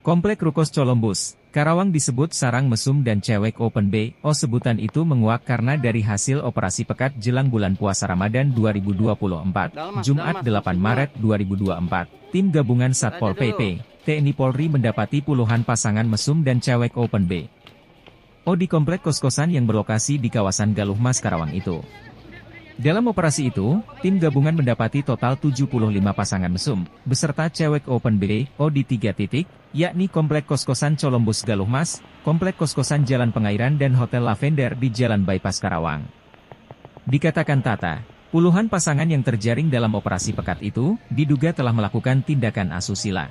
Komplek Rukos Colombus, Karawang disebut sarang mesum dan cewek open B. O oh, sebutan itu menguak karena dari hasil operasi pekat jelang bulan puasa Ramadan 2024, Jumat 8 Maret 2024, tim gabungan Satpol PP, TNI Polri mendapati puluhan pasangan mesum dan cewek open B. O oh, di komplek kos-kosan yang berlokasi di kawasan Galuh Mas Karawang itu. Dalam operasi itu, tim gabungan mendapati total 75 pasangan mesum, beserta cewek Open O di tiga titik, yakni Komplek Kos-Kosan Colombus Galuh Mas, Komplek Kos-Kosan Jalan Pengairan dan Hotel Lavender di Jalan Bypass Karawang. Dikatakan Tata, puluhan pasangan yang terjaring dalam operasi pekat itu, diduga telah melakukan tindakan asusila.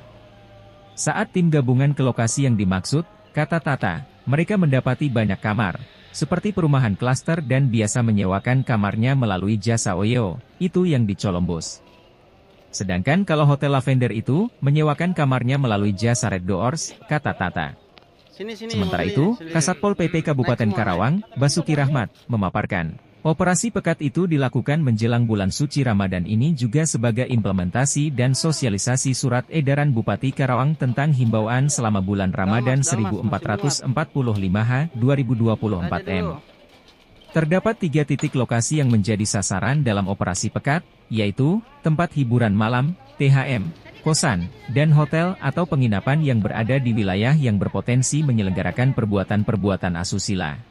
Saat tim gabungan ke lokasi yang dimaksud, kata Tata, mereka mendapati banyak kamar, seperti perumahan klaster dan biasa menyewakan kamarnya melalui jasa Oyo, itu yang dicolombos. Sedangkan kalau Hotel Lavender itu, menyewakan kamarnya melalui jasa Red Doors, kata Tata. Sementara itu, Kasatpol PP Kabupaten Karawang, Basuki Rahmat, memaparkan. Operasi pekat itu dilakukan menjelang bulan suci Ramadan ini juga sebagai implementasi dan sosialisasi surat edaran Bupati Karawang tentang himbauan selama bulan Ramadan 1445H 2024M. Terdapat tiga titik lokasi yang menjadi sasaran dalam operasi pekat, yaitu tempat hiburan malam, THM, kosan, dan hotel atau penginapan yang berada di wilayah yang berpotensi menyelenggarakan perbuatan-perbuatan asusila.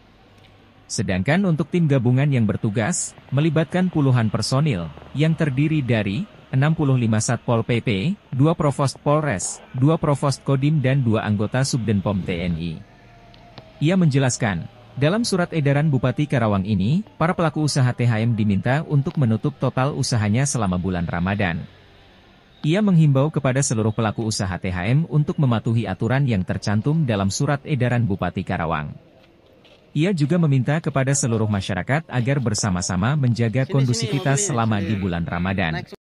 Sedangkan untuk tim gabungan yang bertugas, melibatkan puluhan personil, yang terdiri dari 65 Satpol PP, 2 Provost Polres, 2 Provost Kodim dan 2 anggota Subdenpom TNI. Ia menjelaskan, dalam surat edaran Bupati Karawang ini, para pelaku usaha THM diminta untuk menutup total usahanya selama bulan Ramadan. Ia menghimbau kepada seluruh pelaku usaha THM untuk mematuhi aturan yang tercantum dalam surat edaran Bupati Karawang. Ia juga meminta kepada seluruh masyarakat agar bersama-sama menjaga kondusivitas selama di bulan Ramadan.